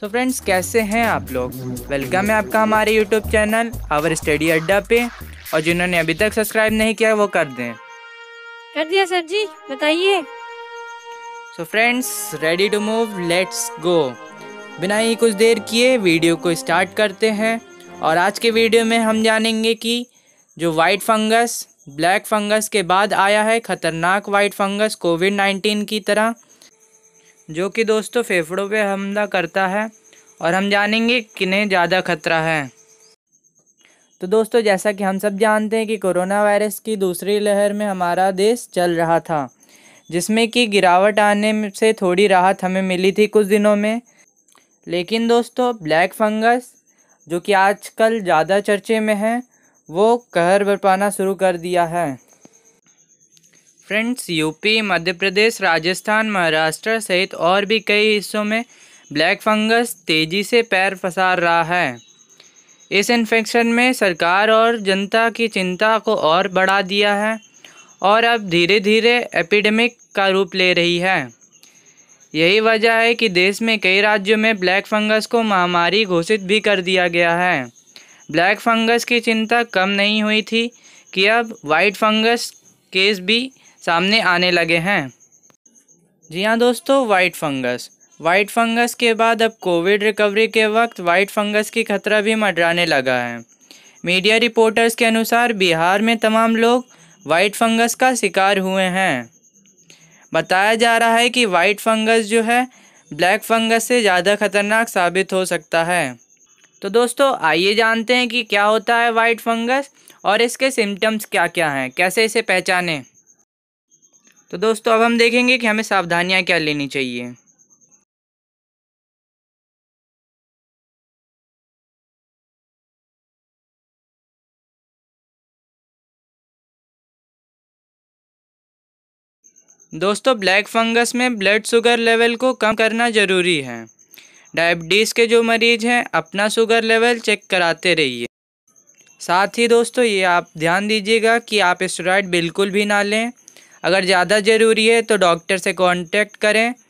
सो so friends कैसे हैं आप लोग वेलकम है आपका हमारे यूट्यूब चैनल आवर स्टडी अड्डा पे और जिन्होंने अभी तक सब्सक्राइब नहीं किया वो कर दें कर दिया सर जी बताइए so friends ready to move let's go बिना ही कुछ देर किए वीडियो को स्टार्ट करते हैं और आज के वीडियो में हम जानेंगे कि जो वाइट फंगस ब्लैक फंगस के बाद आया है ख़तरनाक वाइट फंगस कोविड नाइन्टीन की तरह जो कि दोस्तों फेफड़ों पे हमला करता है और हम जानेंगे किन्हें ज़्यादा खतरा है तो दोस्तों जैसा कि हम सब जानते हैं कि कोरोना वायरस की दूसरी लहर में हमारा देश चल रहा था जिसमें कि गिरावट आने से थोड़ी राहत हमें मिली थी कुछ दिनों में लेकिन दोस्तों ब्लैक फंगस जो कि आजकल ज़्यादा चर्चे में है वो कहर बरपाना शुरू कर दिया है फ्रेंड्स यूपी मध्य प्रदेश राजस्थान महाराष्ट्र सहित और भी कई हिस्सों में ब्लैक फंगस तेज़ी से पैर पसार रहा है इस इन्फेक्शन में सरकार और जनता की चिंता को और बढ़ा दिया है और अब धीरे धीरे एपिडेमिक का रूप ले रही है यही वजह है कि देश में कई राज्यों में ब्लैक फंगस को महामारी घोषित भी कर दिया गया है ब्लैक फंगस की चिंता कम नहीं हुई थी कि अब वाइट फंगस केस भी सामने आने लगे हैं जी हाँ दोस्तों वाइट फंगस वाइट फंगस के बाद अब कोविड रिकवरी के वक्त वाइट फंगस की खतरा भी मडराने लगा है मीडिया रिपोर्टर्स के अनुसार बिहार में तमाम लोग वाइट फंगस का शिकार हुए हैं बताया जा रहा है कि वाइट फंगस जो है ब्लैक फंगस से ज़्यादा खतरनाक साबित हो सकता है तो दोस्तों आइए जानते हैं कि क्या होता है वाइट फंगस और इसके सिम्टम्स क्या क्या हैं कैसे इसे पहचानें तो दोस्तों अब हम देखेंगे कि हमें सावधानियाँ क्या लेनी चाहिए दोस्तों ब्लैक फंगस में ब्लड शुगर लेवल को कम करना ज़रूरी है डायबिटीज़ के जो मरीज़ हैं अपना शुगर लेवल चेक कराते रहिए साथ ही दोस्तों ये आप ध्यान दीजिएगा कि आप स्टेरॉइड बिल्कुल भी ना लें अगर ज़्यादा ज़रूरी है तो डॉक्टर से कांटेक्ट करें